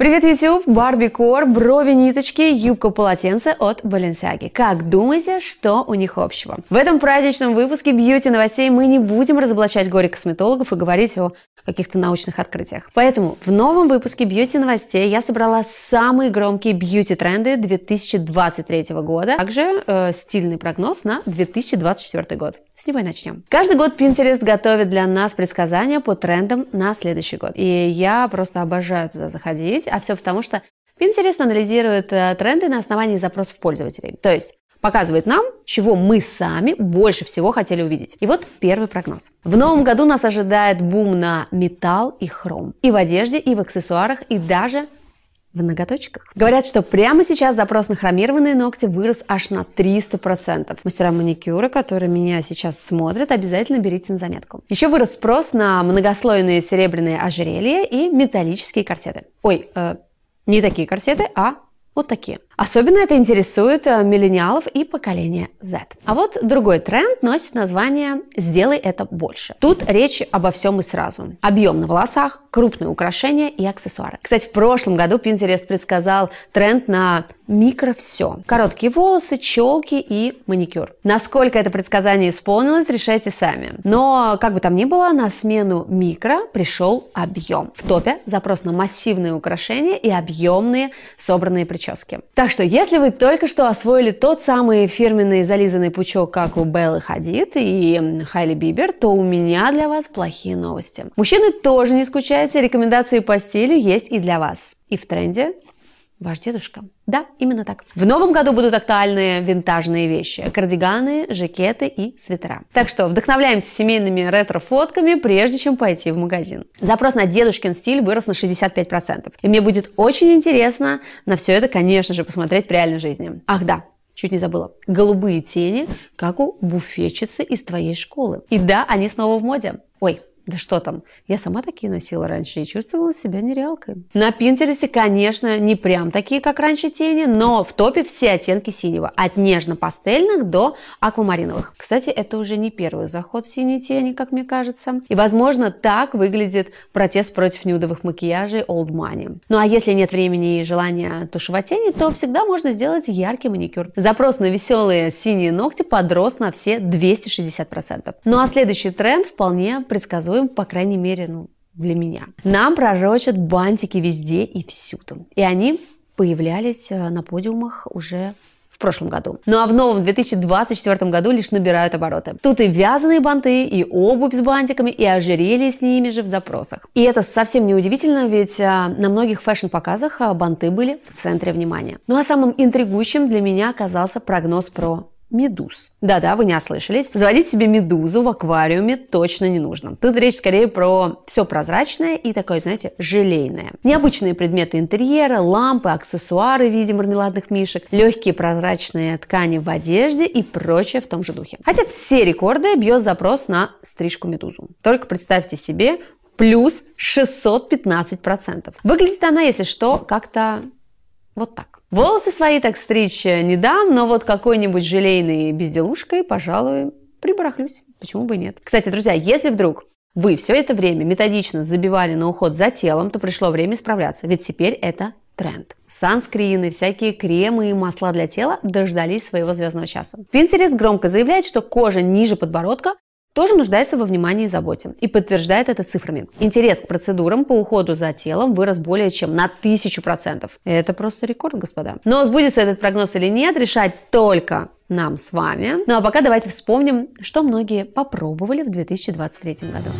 Привет, YouTube! Барби Кор, брови, ниточки, юбка полотенца от Balenciaga. Как думаете, что у них общего? В этом праздничном выпуске бьюти-новостей мы не будем разоблачать горе косметологов и говорить о каких-то научных открытиях. Поэтому в новом выпуске бьюти-новостей я собрала самые громкие бьюти-тренды 2023 года, а также э, стильный прогноз на 2024 год. С него и начнем. Каждый год Pinterest готовит для нас предсказания по трендам на следующий год. И я просто обожаю туда заходить, а все потому, что Pinterest анализирует э, тренды на основании запросов пользователей. То есть показывает нам, чего мы сами больше всего хотели увидеть. И вот первый прогноз. В новом году нас ожидает бум на металл и хром. И в одежде, и в аксессуарах, и даже в ноготочках. Говорят, что прямо сейчас запрос на хромированные ногти вырос аж на 300%. Мастера маникюра, которые меня сейчас смотрят, обязательно берите на заметку. Еще вырос спрос на многослойные серебряные ожерелья и металлические корсеты. Ой, э, не такие корсеты, а вот такие. Особенно это интересует э, миллениалов и поколение Z. А вот другой тренд носит название «Сделай это больше». Тут речь обо всем и сразу. Объем на волосах, крупные украшения и аксессуары. Кстати, в прошлом году Pinterest предсказал тренд на микро все. Короткие волосы, челки и маникюр. Насколько это предсказание исполнилось, решайте сами. Но, как бы там ни было, на смену микро пришел объем. В топе запрос на массивные украшения и объемные собранные прически. Так так что, если вы только что освоили тот самый фирменный зализанный пучок, как у Беллы Хадид и Хайли Бибер, то у меня для вас плохие новости. Мужчины тоже не скучайте, рекомендации по стилю есть и для вас. И в тренде, Ваш дедушка. Да, именно так. В новом году будут актуальные винтажные вещи. Кардиганы, жакеты и свитера. Так что вдохновляемся семейными ретро-фотками, прежде чем пойти в магазин. Запрос на дедушкин стиль вырос на 65%. И мне будет очень интересно на все это, конечно же, посмотреть в реальной жизни. Ах да, чуть не забыла, голубые тени, как у буфетчицы из твоей школы. И да, они снова в моде. Ой, да что там, я сама такие носила раньше и чувствовала себя нереалкой. На Пинтересе, конечно, не прям такие, как раньше тени, но в топе все оттенки синего, от нежно-пастельных до аквамариновых. Кстати, это уже не первый заход в синие тени, как мне кажется. И, возможно, так выглядит протест против нюдовых макияжей Old Money. Ну а если нет времени и желания тушевать тени, то всегда можно сделать яркий маникюр. Запрос на веселые синие ногти подрос на все 260%. Ну а следующий тренд вполне предсказуем таковым, по крайней мере, ну, для меня. Нам пророчат бантики везде и всюду. И они появлялись э, на подиумах уже в прошлом году. Ну а в новом 2024 году лишь набирают обороты. Тут и вязаные банты, и обувь с бантиками, и ожерелье с ними же в запросах. И это совсем не удивительно, ведь э, на многих фэшн-показах э, банты были в центре внимания. Ну а самым интригующим для меня оказался прогноз про медуз. Да-да, вы не ослышались. Заводить себе медузу в аквариуме точно не нужно. Тут речь скорее про все прозрачное и такое, знаете, желейное. Необычные предметы интерьера, лампы, аксессуары в виде мармеладных мишек, легкие прозрачные ткани в одежде и прочее в том же духе. Хотя все рекорды бьет запрос на стрижку медузу. Только представьте себе плюс 615%. Выглядит она, если что, как-то вот так. Волосы свои так стричь э, не дам, но вот какой-нибудь желейной безделушкой, пожалуй, прибарахлюсь. Почему бы и нет? Кстати, друзья, если вдруг вы все это время методично забивали на уход за телом, то пришло время справляться, ведь теперь это тренд. Санскрины, всякие кремы и масла для тела дождались своего звездного часа. Пинтерест громко заявляет, что кожа ниже подбородка тоже нуждается во внимании и заботе и подтверждает это цифрами. Интерес к процедурам по уходу за телом вырос более чем на тысячу процентов. Это просто рекорд, господа. Но сбудется этот прогноз или нет, решать только нам с вами. Ну а пока давайте вспомним, что многие попробовали в 2023 году.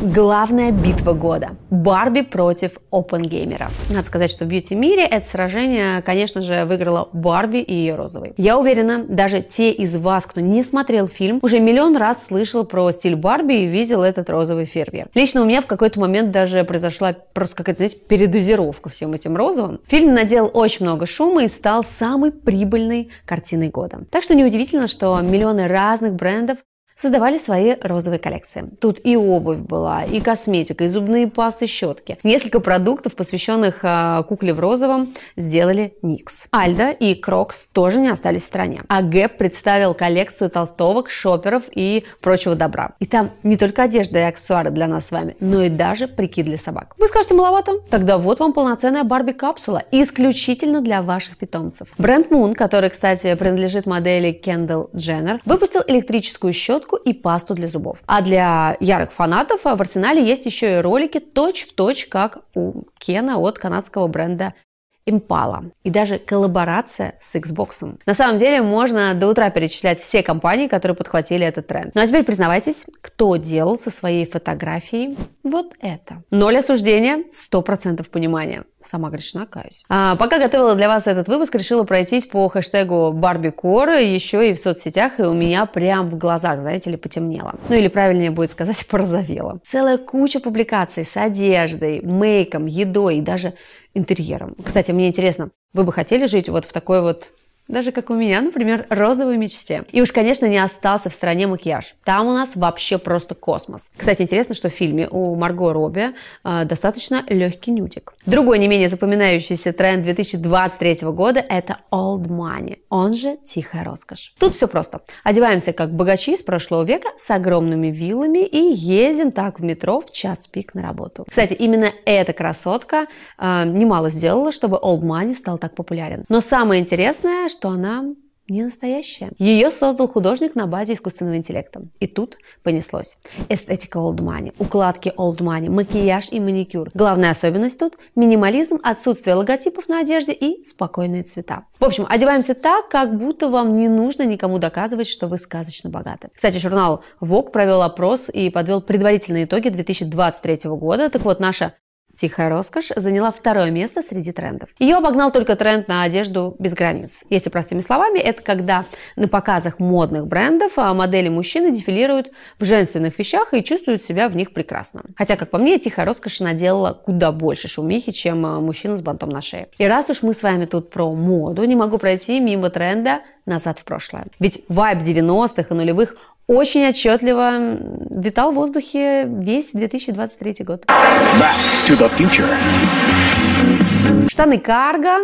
Главная битва года. Барби против Опенгеймера. Надо сказать, что в бьюти-мире это сражение, конечно же, выиграла Барби и ее розовый. Я уверена, даже те из вас, кто не смотрел фильм, уже миллион раз слышал про стиль Барби и видел этот розовый фейерверк. Лично у меня в какой-то момент даже произошла просто какая-то, знаете, передозировка всем этим розовым. Фильм надел очень много шума и стал самой прибыльной картиной года. Так что неудивительно, что миллионы разных брендов создавали свои розовые коллекции. Тут и обувь была, и косметика, и зубные пасты, щетки. Несколько продуктов, посвященных а, кукле в розовом, сделали Никс. Альда и Крокс тоже не остались в стороне. А Гэп представил коллекцию толстовок, шоперов и прочего добра. И там не только одежда и аксессуары для нас с вами, но и даже прикид для собак. Вы скажете, маловато? Тогда вот вам полноценная Барби-капсула, исключительно для ваших питомцев. Бренд Moon, который, кстати, принадлежит модели Kendall Jenner, выпустил электрическую щетку щетку и пасту для зубов. А для ярых фанатов в арсенале есть еще и ролики точь-в-точь, точь, как у Кена от канадского бренда Impala и даже коллаборация с Xbox. На самом деле можно до утра перечислять все компании, которые подхватили этот тренд. Ну а теперь признавайтесь, кто делал со своей фотографией вот это. Ноль осуждения, сто процентов понимания. Сама грешна, каюсь. А, пока готовила для вас этот выпуск, решила пройтись по хэштегу Барби еще и в соцсетях, и у меня прям в глазах, знаете ли, потемнело. Ну или правильнее будет сказать, порозовело. Целая куча публикаций с одеждой, мейком, едой и даже интерьером. Кстати, мне интересно, вы бы хотели жить вот в такой вот даже как у меня, например, розовой мечте. И уж, конечно, не остался в стране макияж. Там у нас вообще просто космос. Кстати, интересно, что в фильме у Марго Робби э, достаточно легкий нюдик. Другой не менее запоминающийся тренд 2023 года – это old money, он же тихая роскошь. Тут все просто. Одеваемся как богачи из прошлого века с огромными виллами и едем так в метро в час пик на работу. Кстати, именно эта красотка э, немало сделала, чтобы old money стал так популярен. Но самое интересное, что она не настоящая. Ее создал художник на базе искусственного интеллекта. И тут понеслось. Эстетика old money, укладки old money, макияж и маникюр. Главная особенность тут – минимализм, отсутствие логотипов на одежде и спокойные цвета. В общем, одеваемся так, как будто вам не нужно никому доказывать, что вы сказочно богаты. Кстати, журнал Vogue провел опрос и подвел предварительные итоги 2023 года. Так вот, наша «Тихая роскошь» заняла второе место среди трендов. Ее обогнал только тренд на одежду без границ. Если простыми словами, это когда на показах модных брендов а, модели мужчины дефилируют в женственных вещах и чувствуют себя в них прекрасно. Хотя, как по мне, «Тихая роскошь» наделала куда больше шумихи, чем а, мужчина с бантом на шее. И раз уж мы с вами тут про моду, не могу пройти мимо тренда назад в прошлое. Ведь вайб 90-х и нулевых очень отчетливо витал в воздухе весь 2023 год. Штаны карго,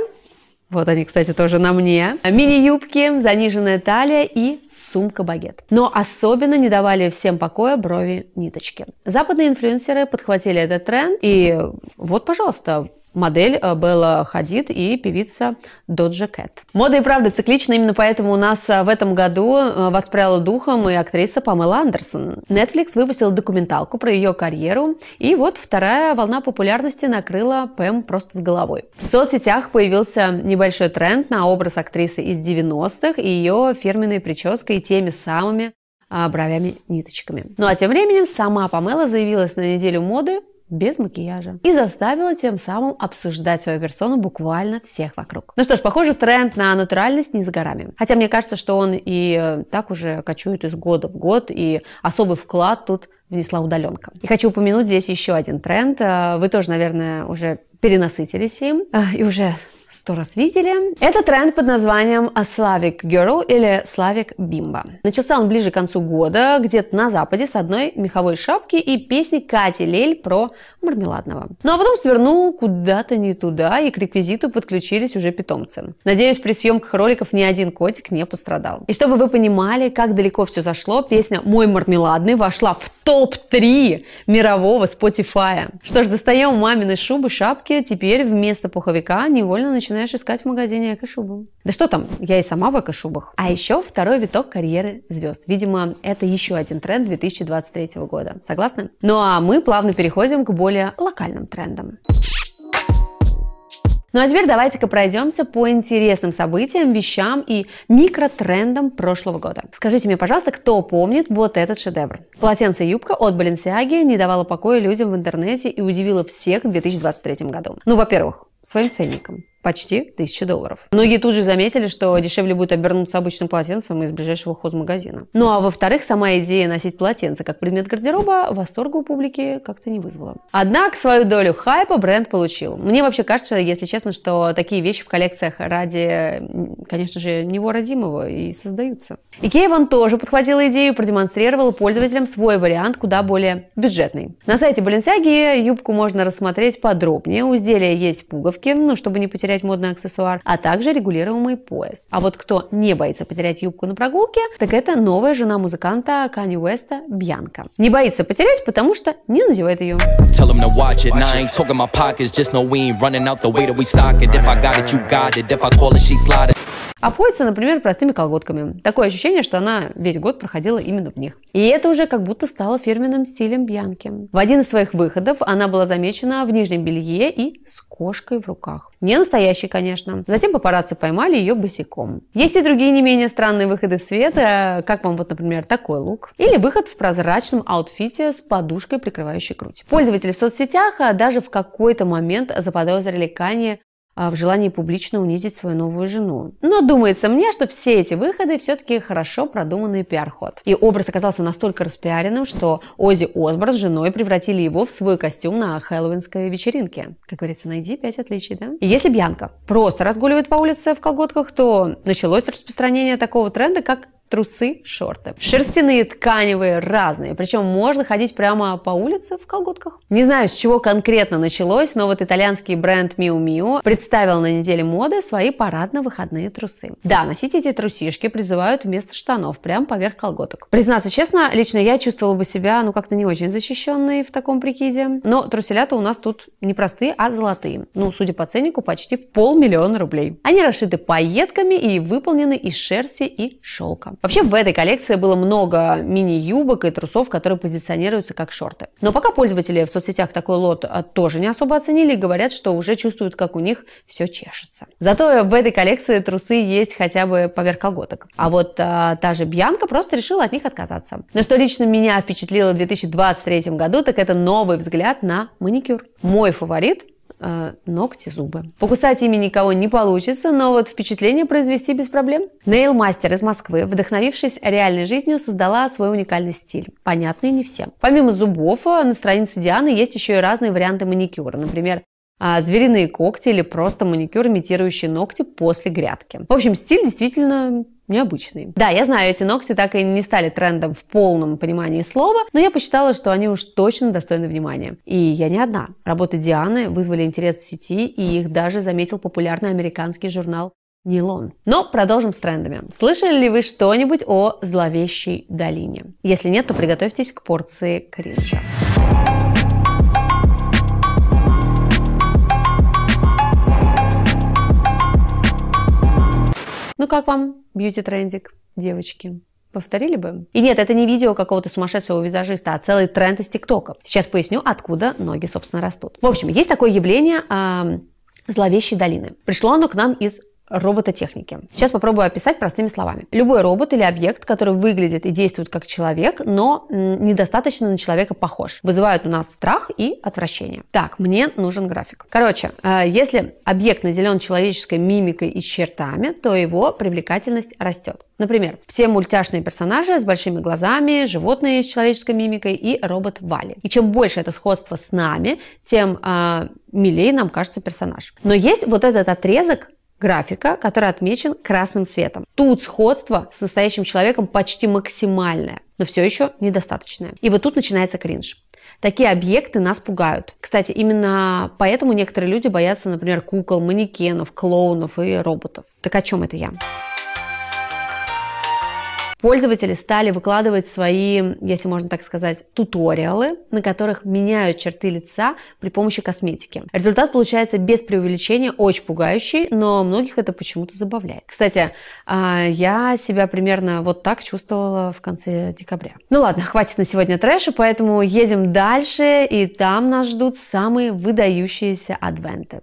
вот они, кстати, тоже на мне. Мини-юбки, заниженная талия и сумка-багет. Но особенно не давали всем покоя брови-ниточки. Западные инфлюенсеры подхватили этот тренд, и вот, пожалуйста, модель э, Белла Хадид и певица Доджа Кэт. Мода и правда циклична, именно поэтому у нас э, в этом году э, воспряла духом и актриса Памела Андерсон. Netflix выпустил документалку про ее карьеру, и вот вторая волна популярности накрыла Пэм просто с головой. В соцсетях появился небольшой тренд на образ актрисы из 90-х и ее фирменной прической и теми самыми а, бровями-ниточками. Ну а тем временем сама Памела заявилась на неделю моды без макияжа. И заставила тем самым обсуждать свою персону буквально всех вокруг. Ну что ж, похоже, тренд на натуральность не за горами. Хотя мне кажется, что он и э, так уже кочует из года в год, и особый вклад тут внесла удаленка. И хочу упомянуть здесь еще один тренд. Э, вы тоже, наверное, уже перенасытились им э, и уже сто раз видели. Это тренд под названием «А Slavic Girl или Slavic Bimba. Начался он ближе к концу года, где-то на западе, с одной меховой шапки и песни Кати Лель про мармеладного. Ну а потом свернул куда-то не туда, и к реквизиту подключились уже питомцы. Надеюсь, при съемках роликов ни один котик не пострадал. И чтобы вы понимали, как далеко все зашло, песня «Мой мармеладный» вошла в топ-3 мирового Spotify. Что ж, достаем мамины шубы, шапки, теперь вместо пуховика невольно начинаешь искать в магазине эко-шубу. Да что там, я и сама в эко-шубах. А еще второй виток карьеры звезд. Видимо, это еще один тренд 2023 года. Согласны? Ну а мы плавно переходим к более более локальным трендам. Ну а теперь давайте-ка пройдемся по интересным событиям, вещам и микротрендам прошлого года. Скажите мне, пожалуйста, кто помнит вот этот шедевр? Полотенце юбка от Balenciaga не давала покоя людям в интернете и удивила всех в 2023 году. Ну, во-первых, своим ценником почти 1000 долларов. Многие тут же заметили, что дешевле будет обернуться обычным полотенцем из ближайшего хозмагазина. Ну а во-вторых, сама идея носить полотенце как предмет гардероба восторга у публики как-то не вызвала. Однако свою долю хайпа бренд получил. Мне вообще кажется, если честно, что такие вещи в коллекциях ради, конечно же, него родимого и создаются. Икея Ван тоже подхватила идею и продемонстрировала пользователям свой вариант куда более бюджетный. На сайте Balenciaga юбку можно рассмотреть подробнее. У изделия есть пуговки, ну, чтобы не потерять потерять модный аксессуар, а также регулируемый пояс. А вот кто не боится потерять юбку на прогулке, так это новая жена музыканта Кани Уэста Бьянка. Не боится потерять, потому что не надевает ее. Pockets, just know we ain't running out the way that we stock it. If I got it, you got it. If I call it, she slide обходится, например, простыми колготками. Такое ощущение, что она весь год проходила именно в них. И это уже как будто стало фирменным стилем Бьянки. В один из своих выходов она была замечена в нижнем белье и с кошкой в руках. Не настоящий, конечно. Затем папарацци поймали ее босиком. Есть и другие не менее странные выходы в свет, э, как вам вот, например, такой лук. Или выход в прозрачном аутфите с подушкой, прикрывающей грудь. Пользователи в соцсетях э, даже в какой-то момент заподозрили Кани а, в желании публично унизить свою новую жену. Но думается мне, что все эти выходы все-таки хорошо продуманный пиар-ход. И образ оказался настолько распиаренным, что Ози Осборн с женой превратили его в свой костюм на хэллоуинской вечеринке. Как говорится, найди пять отличий, да? И если Бьянка просто разгуливает по улице в колготках, то началось распространение такого тренда, как трусы, шорты. Шерстяные, тканевые, разные. Причем можно ходить прямо по улице в колготках. Не знаю, с чего конкретно началось, но вот итальянский бренд Miu Miu представил на неделе моды свои парадно-выходные трусы. Да, носить эти трусишки призывают вместо штанов, прямо поверх колготок. Признаться честно, лично я чувствовала бы себя, ну, как-то не очень защищенной в таком прикиде. Но труселята у нас тут не простые, а золотые. Ну, судя по ценнику, почти в полмиллиона рублей. Они расшиты пайетками и выполнены из шерсти и шелка. Вообще в этой коллекции было много мини-юбок и трусов, которые позиционируются как шорты. Но пока пользователи в соцсетях такой лот а, тоже не особо оценили говорят, что уже чувствуют, как у них все чешется. Зато в этой коллекции трусы есть хотя бы поверх колготок. А вот а, та же Бьянка просто решила от них отказаться. Но что лично меня впечатлило в 2023 году, так это новый взгляд на маникюр. Мой фаворит э, ногти, зубы. Покусать ими никого не получится, но вот впечатление произвести без проблем. Нейл-мастер из Москвы, вдохновившись реальной жизнью, создала свой уникальный стиль, понятный не всем. Помимо зубов, э, на странице Дианы есть еще и разные варианты маникюра. Например, э, звериные когти или просто маникюр, имитирующий ногти после грядки. В общем, стиль действительно необычные. Да, я знаю, эти ногти так и не стали трендом в полном понимании слова, но я посчитала, что они уж точно достойны внимания. И я не одна. Работы Дианы вызвали интерес в сети, и их даже заметил популярный американский журнал Нилон. Но продолжим с трендами. Слышали ли вы что-нибудь о зловещей долине? Если нет, то приготовьтесь к порции кринжа. Ну как вам бьюти-трендик, девочки? Повторили бы? И нет, это не видео какого-то сумасшедшего визажиста, а целый тренд из ТикТока. Сейчас поясню, откуда ноги, собственно, растут. В общем, есть такое явление э, зловещей долины. Пришло оно к нам из робототехники. Сейчас попробую описать простыми словами. Любой робот или объект, который выглядит и действует как человек, но недостаточно на человека похож, вызывают у нас страх и отвращение. Так, мне нужен график. Короче, э, если объект наделен человеческой мимикой и чертами, то его привлекательность растет. Например, все мультяшные персонажи с большими глазами, животные с человеческой мимикой и робот Вали. И чем больше это сходство с нами, тем э, милее нам кажется персонаж. Но есть вот этот отрезок графика, который отмечен красным цветом. Тут сходство с настоящим человеком почти максимальное, но все еще недостаточное. И вот тут начинается кринж. Такие объекты нас пугают. Кстати, именно поэтому некоторые люди боятся, например, кукол, манекенов, клоунов и роботов. Так о чем это я? Пользователи стали выкладывать свои, если можно так сказать, туториалы, на которых меняют черты лица при помощи косметики. Результат получается без преувеличения очень пугающий, но многих это почему-то забавляет. Кстати, а, я себя примерно вот так чувствовала в конце декабря. Ну ладно, хватит на сегодня трэша, поэтому едем дальше, и там нас ждут самые выдающиеся адвенты.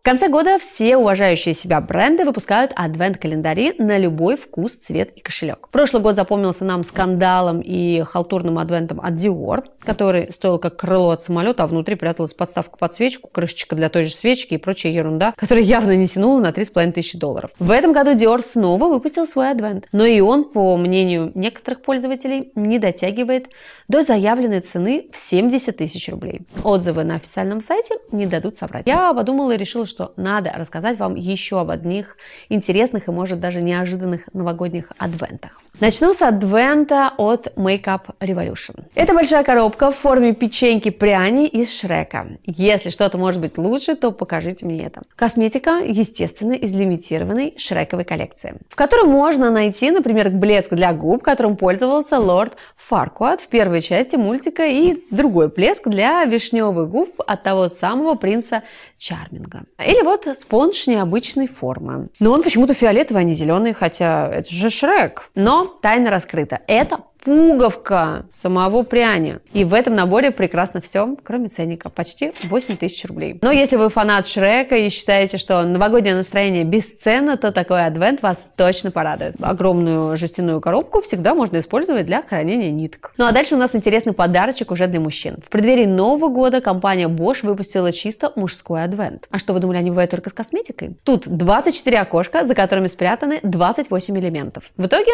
В конце года все уважающие себя бренды выпускают адвент-календари на любой вкус, цвет и кошелек. Прошлый год запомнился нам скандалом и халтурным адвентом от Dior, который стоил как крыло от самолета, а внутри пряталась подставка под свечку, крышечка для той же свечки и прочая ерунда, которая явно не тянула на 3,5 тысячи долларов. В этом году Dior снова выпустил свой адвент, но и он, по мнению некоторых пользователей, не дотягивает до заявленной цены в 70 тысяч рублей. Отзывы на официальном сайте не дадут собрать. Я подумала и решила, что что надо рассказать вам еще об одних интересных и, может, даже неожиданных новогодних адвентах. Начну с адвента от Make Up Revolution. Это большая коробка в форме печеньки пряни из Шрека. Если что-то может быть лучше, то покажите мне это. Косметика, естественно, из лимитированной Шрековой коллекции, в которой можно найти, например, блеск для губ, которым пользовался лорд Фаркуат в первой части мультика, и другой блеск для вишневых губ от того самого принца чарминга. Или вот спонж необычной формы. Но он почему-то фиолетовый, а не зеленый, хотя это же Шрек. Но тайна раскрыта. Это пуговка самого пряня. И в этом наборе прекрасно все, кроме ценника. Почти 8 тысяч рублей. Но если вы фанат Шрека и считаете, что новогоднее настроение бесценно, то такой адвент вас точно порадует. Огромную жестяную коробку всегда можно использовать для хранения ниток. Ну а дальше у нас интересный подарочек уже для мужчин. В преддверии Нового года компания Bosch выпустила чисто мужской адвент. А что вы думали, они бывают только с косметикой? Тут 24 окошка, за которыми спрятаны 28 элементов. В итоге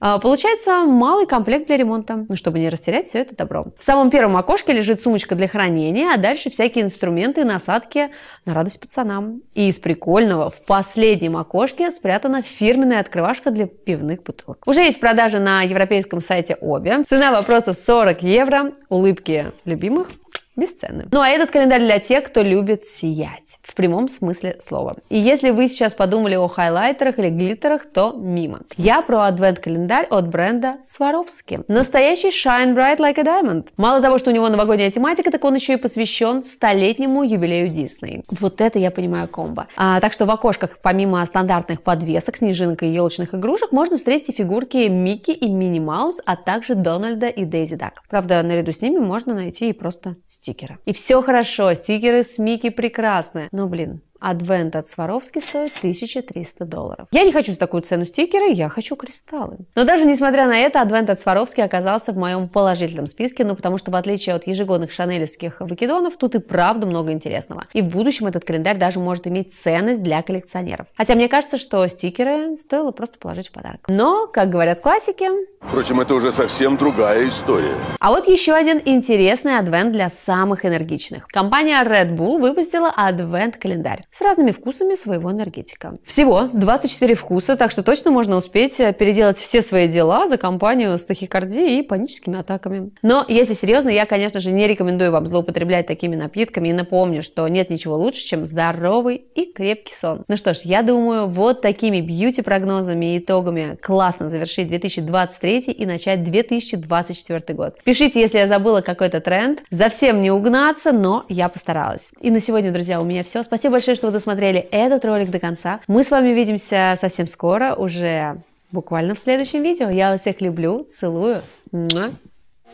а, получается малый комплект для ремонта, ну, чтобы не растерять все это добро. В самом первом окошке лежит сумочка для хранения, а дальше всякие инструменты и насадки на радость пацанам. И из прикольного в последнем окошке спрятана фирменная открывашка для пивных бутылок. Уже есть продажи на европейском сайте Обе. Цена вопроса 40 евро. Улыбки любимых бесценны. Ну а этот календарь для тех, кто любит сиять, в прямом смысле слова. И если вы сейчас подумали о хайлайтерах или глиттерах, то мимо. Я про адвент-календарь от бренда Сваровски. Настоящий Shine Bright Like a Diamond. Мало того, что у него новогодняя тематика, так он еще и посвящен столетнему юбилею Дисней. Вот это я понимаю комбо. А, так что в окошках, помимо стандартных подвесок, снежинок и елочных игрушек, можно встретить фигурки Микки и Минни Маус, а также Дональда и Дейзи Дак. Правда, наряду с ними можно найти и просто стиль стикера. И все хорошо, стикеры с Микки прекрасны, но, блин, Адвент от Сваровски стоит 1300 долларов. Я не хочу за такую цену стикеры, я хочу кристаллы. Но даже несмотря на это, Адвент от Сваровски оказался в моем положительном списке, ну потому что в отличие от ежегодных шанелевских выкидонов, тут и правда много интересного. И в будущем этот календарь даже может иметь ценность для коллекционеров. Хотя мне кажется, что стикеры стоило просто положить в подарок. Но, как говорят классики, Впрочем, это уже совсем другая история. А вот еще один интересный адвент для самых энергичных. Компания Red Bull выпустила адвент-календарь с разными вкусами своего энергетика. Всего 24 вкуса, так что точно можно успеть э, переделать все свои дела за компанию с тахикардией и паническими атаками. Но, если серьезно, я, конечно же, не рекомендую вам злоупотреблять такими напитками и напомню, что нет ничего лучше, чем здоровый и крепкий сон. Ну что ж, я думаю, вот такими бьюти-прогнозами и итогами классно завершить 2023 тысячелетий и начать 2024 год. Пишите, если я забыла какой-то тренд. За всем не угнаться, но я постаралась. И на сегодня, друзья, у меня все. Спасибо большое, что вы досмотрели этот ролик до конца. Мы с вами увидимся совсем скоро, уже буквально в следующем видео. Я вас всех люблю, целую.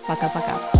Пока-пока.